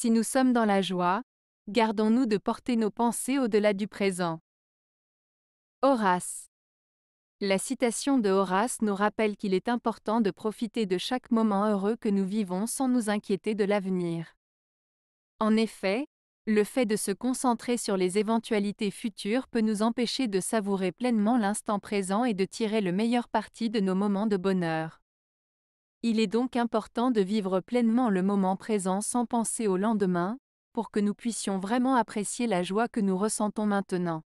Si nous sommes dans la joie, gardons-nous de porter nos pensées au-delà du présent. Horace. La citation de Horace nous rappelle qu'il est important de profiter de chaque moment heureux que nous vivons sans nous inquiéter de l'avenir. En effet, le fait de se concentrer sur les éventualités futures peut nous empêcher de savourer pleinement l'instant présent et de tirer le meilleur parti de nos moments de bonheur. Il est donc important de vivre pleinement le moment présent sans penser au lendemain, pour que nous puissions vraiment apprécier la joie que nous ressentons maintenant.